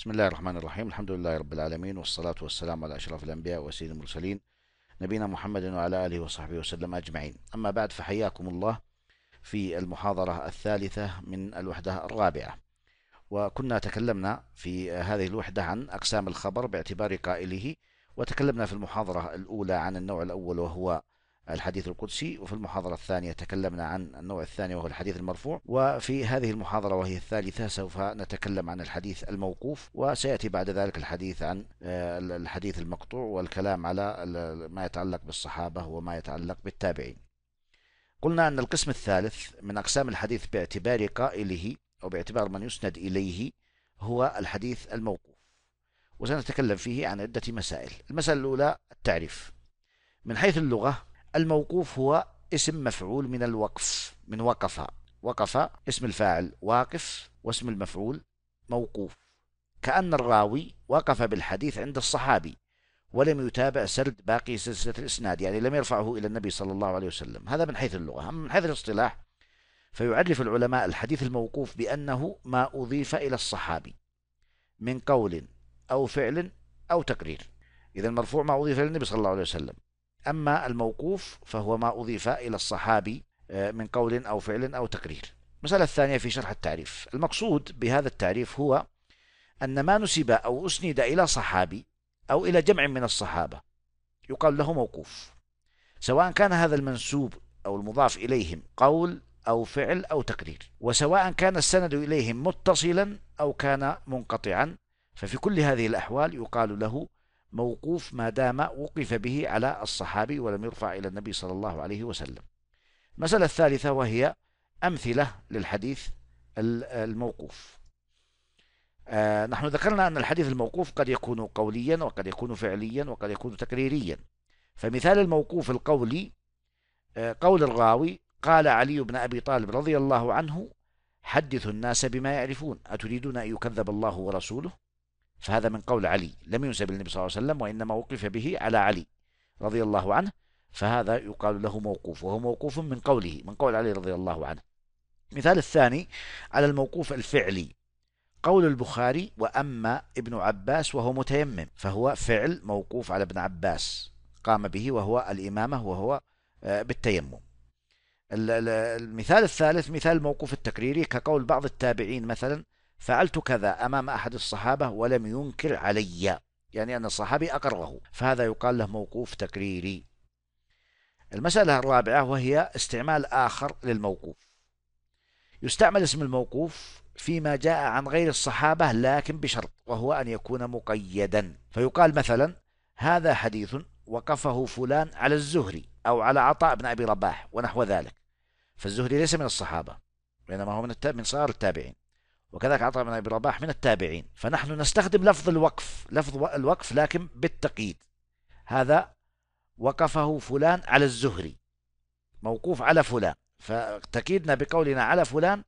بسم الله الرحمن الرحيم الحمد لله رب العالمين والصلاة والسلام على أشرف الأنبياء وسيد المرسلين نبينا محمد وعلى آله وصحبه وسلم أجمعين أما بعد فحياكم الله في المحاضرة الثالثة من الوحدة الرابعة وكنا تكلمنا في هذه الوحدة عن أقسام الخبر باعتبار قائله وتكلمنا في المحاضرة الأولى عن النوع الأول وهو الحديث القدسي وفي المحاضرة الثانية تكلمنا عن النوع الثاني وهو الحديث المرفوع وفي هذه المحاضرة وهي الثالثة سوف نتكلم عن الحديث الموقوف وسيأتي بعد ذلك الحديث عن آه، الحديث المقطوع والكلام على ما يتعلق بالصحابة وما يتعلق بالتابعين قلنا أن القسم الثالث من أقسام الحديث باعتبار قائله أو باعتبار من يسند إليه هو الحديث الموقوف وسنتكلم فيه عن عدة مسائل المسألة الأولى التعريف من حيث اللغة الموقوف هو اسم مفعول من الوقف من وقف وقف اسم الفاعل واقف واسم المفعول موقوف كأن الراوي وقف بالحديث عند الصحابي ولم يتابع سرد باقي سلسلة الإسناد يعني لم يرفعه إلى النبي صلى الله عليه وسلم هذا من حيث اللغة أما من حيث الاصطلاح فيعرف العلماء الحديث الموقوف بأنه ما أضيف إلى الصحابي من قول أو فعل أو تقرير إذا المرفوع ما أضيف إلى النبي صلى الله عليه وسلم أما الموقوف فهو ما أضيف إلى الصحابي آه، من قول أو فعل أو تقرير المسألة الثانية في شرح التعريف المقصود بهذا التعريف هو أن ما نسب أو أسند إلى صحابي أو إلى جمع من الصحابة يقال له موقوف سواء كان هذا المنسوب أو المضاف إليهم قول أو فعل أو تقرير وسواء كان السند إليهم متصلا أو كان منقطعا ففي كل هذه الأحوال يقال له موقوف ما دام وقف به على الصحابي ولم يرفع إلى النبي صلى الله عليه وسلم المسألة الثالثة وهي أمثلة للحديث الموقوف آه، نحن ذكرنا أن الحديث الموقوف قد يكون قوليا وقد يكون فعليا وقد يكون تكريريا فمثال الموقوف القولي آه، قول الراوي قال علي بن أبي طالب رضي الله عنه حدث الناس بما يعرفون أتريدون أن يكذب الله ورسوله فهذا من قول علي لم ينسب للنبي صلى الله عليه وسلم وإنما وقف به على علي رضي الله عنه فهذا يقال له موقوف وهو موقوف من قوله من قول علي رضي الله عنه مثال الثاني على الموقوف الفعلي قول البخاري وأما ابن عباس وهو متيمم فهو فعل موقوف على ابن عباس قام به وهو الإمامة وهو آه، بالتيمم المثال الثالث مثال الموقوف التقريري كقول بعض التابعين مثلا فعلت كذا أمام أحد الصحابة ولم ينكر علي يعني أن الصحابي أقره فهذا يقال له موقوف تقريري المسألة الرابعة وهي استعمال آخر للموقوف يستعمل اسم الموقوف فيما جاء عن غير الصحابة لكن بشرط وهو أن يكون مقيدا فيقال مثلا هذا حديث وقفه فلان على الزهري أو على عطاء بن أبي رباح ونحو ذلك فالزهري ليس من الصحابة بينما هو من من صغار التابعين وكذلك عطاء بن أبي رباح من التابعين فنحن نستخدم لفظ الوقف لفظ الوقف لكن بالتقييد هذا وقفه فلان على الزهري موقوف على فلان فتقييدنا بقولنا على فلان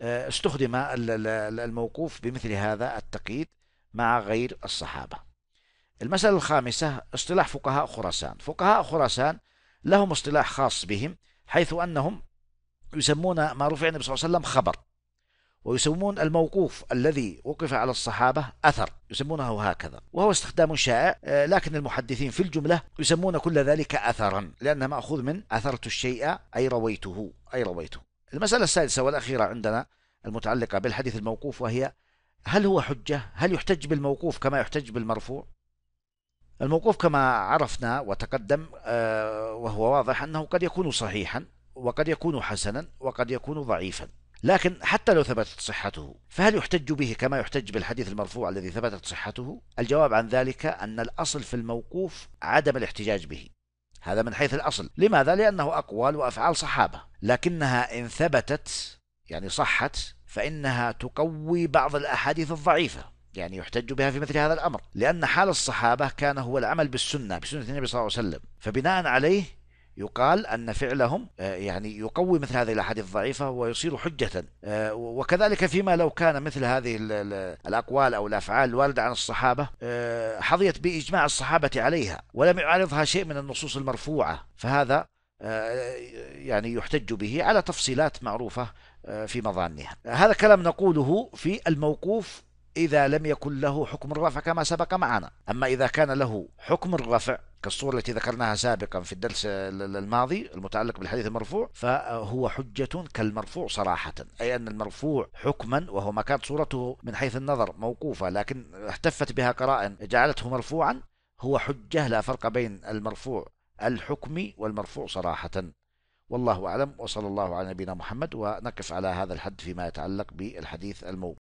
آه، استخدم الموقوف بمثل هذا التقييد مع غير الصحابة المسألة الخامسة اصطلاح فقهاء خراسان فقهاء خراسان لهم اصطلاح خاص بهم حيث أنهم يسمون ما رفع النبي صلى الله عليه وسلم خبر ويسمون الموقوف الذي وقف على الصحابة أثر يسمونه هكذا وهو استخدام شائع آه، لكن المحدثين في الجملة يسمون كل ذلك أثرا لأنه مأخوذ من أثرت الشيء أي رويته أي رويته المسألة السادسة والأخيرة عندنا المتعلقة بالحديث الموقوف وهي هل هو حجة؟ هل يحتج بالموقوف كما يحتج بالمرفوع؟ الموقوف كما عرفنا وتقدم آه، وهو واضح أنه قد يكون صحيحا وقد يكون حسنا وقد يكون ضعيفا لكن حتى لو ثبتت صحته فهل يحتج به كما يحتج بالحديث المرفوع الذي ثبتت صحته الجواب عن ذلك أن الأصل في الموقوف عدم الاحتجاج به هذا من حيث الأصل لماذا؟ لأنه أقوال وأفعال صحابة لكنها إن ثبتت يعني صحت فإنها تقوي بعض الأحاديث الضعيفة يعني يحتج بها في مثل هذا الأمر لأن حال الصحابة كان هو العمل بالسنة بسنة النبي صلى الله عليه وسلم فبناء عليه يقال أن فعلهم آه، يعني يقوي مثل هذه الأحاديث الضعيفة ويصير حجة آه، وكذلك فيما لو كان مثل هذه الأقوال أو الأفعال الواردة عن الصحابة آه، حظيت بإجماع الصحابة عليها ولم يعارضها شيء من النصوص المرفوعة فهذا يعني يحتج به على تفصيلات معروفة في مظانها هذا كلام نقوله في الموقوف إذا لم يكن له حكم الرفع كما سبق معنا أما إذا كان له حكم الرفع كالصورة التي ذكرناها سابقا في الدرس الماضي المتعلق بالحديث المرفوع فهو حجة كالمرفوع صراحة أي أن المرفوع حكما وهو ما كانت صورته من حيث النظر موقوفة لكن احتفت بها قرائن جعلته مرفوعا هو حجة لا فرق بين المرفوع الحكمي والمرفوع صراحة والله أعلم وصلى الله على نبينا محمد ونقف على هذا الحد فيما يتعلق بالحديث الموقوف